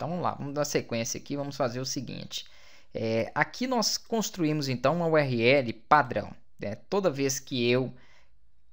Então vamos lá, vamos dar sequência aqui, vamos fazer o seguinte. É, aqui nós construímos então uma URL padrão. Né? Toda vez que eu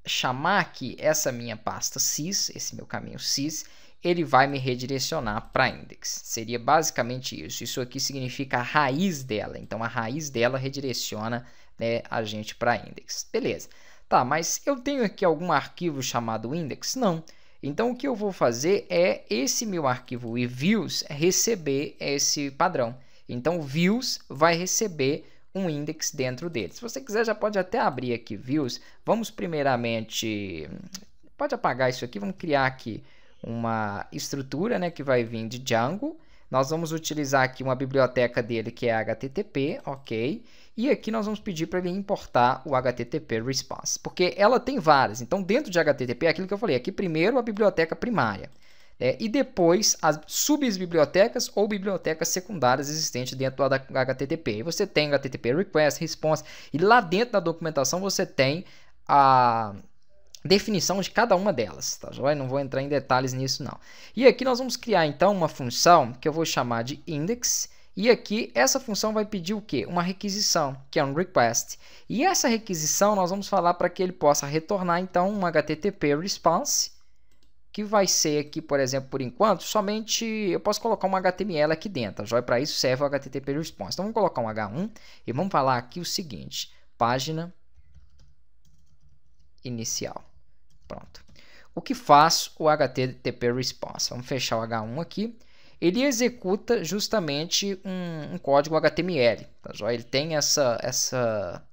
chamar aqui essa minha pasta sys, esse meu caminho sys, ele vai me redirecionar para index. Seria basicamente isso. Isso aqui significa a raiz dela. Então, a raiz dela redireciona né, a gente para index. Beleza. Tá, mas eu tenho aqui algum arquivo chamado index? Não. Então, o que eu vou fazer é esse meu arquivo views receber esse padrão. Então, views vai receber um index dentro dele. Se você quiser, já pode até abrir aqui views. Vamos primeiramente... Pode apagar isso aqui. Vamos criar aqui uma estrutura né, que vai vir de Django. Nós vamos utilizar aqui uma biblioteca dele que é HTTP, ok? E aqui nós vamos pedir para ele importar o HTTP response, porque ela tem várias. Então, dentro de HTTP, é aquilo que eu falei, aqui primeiro a biblioteca primária. É, e depois as subbibliotecas ou bibliotecas secundárias existentes dentro do HTTP. E você tem HTTP request, response, e lá dentro da documentação você tem a, definição de cada uma delas, tá joia? Não vou entrar em detalhes nisso não. E aqui nós vamos criar então uma função que eu vou chamar de index, e aqui essa função vai pedir o quê? Uma requisição, que é um request. E essa requisição nós vamos falar para que ele possa retornar então um HTTP response, que vai ser aqui, por exemplo, por enquanto, somente eu posso colocar um HTML aqui dentro, tá joia? Para isso serve o HTTP response. Então vamos colocar um H1 e vamos falar aqui o seguinte: página inicial. Pronto. O que faz o HTTP response? Vamos fechar o H1 aqui. Ele executa justamente um, um código HTML. Tá Ele tem essa, essa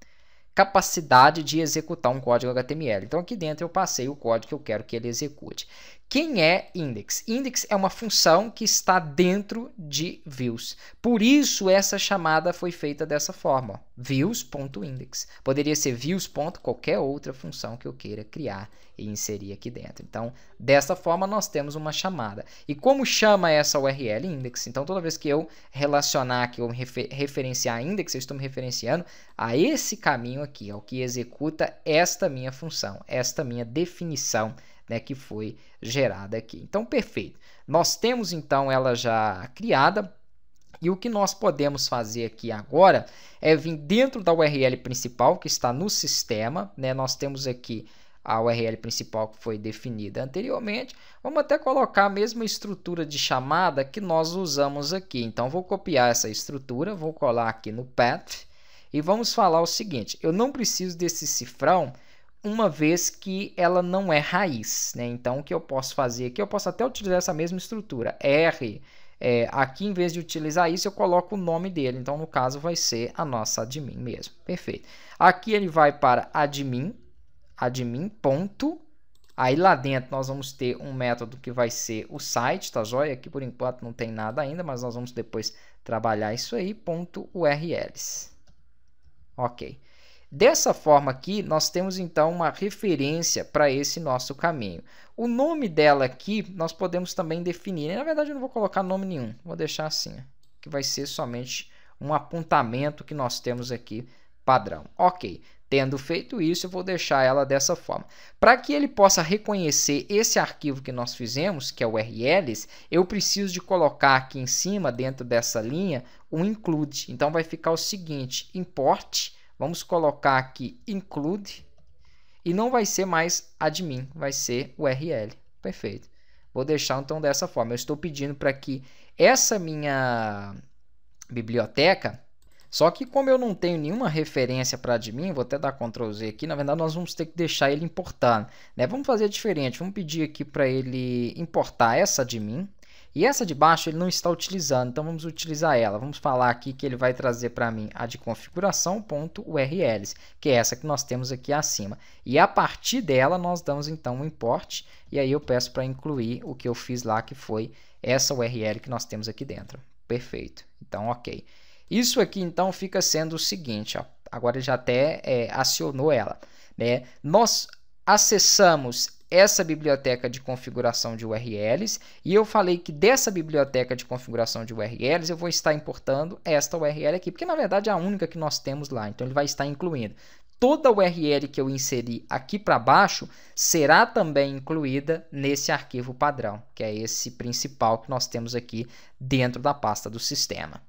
capacidade de executar um código HTML. Então aqui dentro eu passei o código que eu quero que ele execute. Quem é index? Index é uma função que está dentro de views. Por isso, essa chamada foi feita dessa forma: views.index. Poderia ser views. qualquer outra função que eu queira criar e inserir aqui dentro. Então, dessa forma, nós temos uma chamada. E como chama essa URL index? Então, toda vez que eu relacionar aqui ou refer referenciar index, eu estou me referenciando a esse caminho aqui, ao que executa esta minha função, esta minha definição né, que foi gerada aqui. Então, perfeito. Nós temos então ela já criada. E o que nós podemos fazer aqui agora é vir dentro da URL principal que está no sistema, né? Nós temos aqui a URL principal que foi definida anteriormente. Vamos até colocar a mesma estrutura de chamada que nós usamos aqui. Então, vou copiar essa estrutura, vou colar aqui no path e vamos falar o seguinte. Eu não preciso desse cifrão uma vez que ela não é raiz. Né? Então, o que eu posso fazer aqui? Eu posso até utilizar essa mesma estrutura, R. É, aqui, em vez de utilizar isso, eu coloco o nome dele. Então, no caso, vai ser a nossa admin mesmo. Perfeito. Aqui ele vai para admin, admin ponto. Aí lá dentro nós vamos ter um método que vai ser o site, tá joia? Aqui por enquanto não tem nada ainda, mas nós vamos depois trabalhar isso aí, ponto URLs. Ok. Dessa forma aqui, nós temos então uma referência para esse nosso caminho. O nome dela aqui, nós podemos também definir. Né? Na verdade, eu não vou colocar nome nenhum. Vou deixar assim, que vai ser somente um apontamento que nós temos aqui padrão. Ok, tendo feito isso, eu vou deixar ela dessa forma. Para que ele possa reconhecer esse arquivo que nós fizemos, que é o URLs, eu preciso de colocar aqui em cima, dentro dessa linha, o um include. Então, vai ficar o seguinte, import Vamos colocar aqui include e não vai ser mais admin, vai ser URL. Perfeito. Vou deixar então dessa forma. Eu estou pedindo para que essa minha biblioteca, só que como eu não tenho nenhuma referência para admin, vou até dar Ctrl Z aqui, na verdade nós vamos ter que deixar ele importar, né? Vamos fazer diferente, vamos pedir aqui para ele importar essa admin, e essa de baixo ele não está utilizando, então vamos utilizar ela. Vamos falar aqui que ele vai trazer para mim a de configuração.urls, que é essa que nós temos aqui acima. E a partir dela nós damos então um import, e aí eu peço para incluir o que eu fiz lá, que foi essa URL que nós temos aqui dentro. Perfeito. Então, ok. Isso aqui então fica sendo o seguinte, ó. agora ele já até é, acionou ela. Né? Nós acessamos essa biblioteca de configuração de URLs e eu falei que dessa biblioteca de configuração de URLs eu vou estar importando esta URL aqui, porque na verdade é a única que nós temos lá, então ele vai estar incluindo. Toda URL que eu inserir aqui para baixo será também incluída nesse arquivo padrão, que é esse principal que nós temos aqui dentro da pasta do sistema.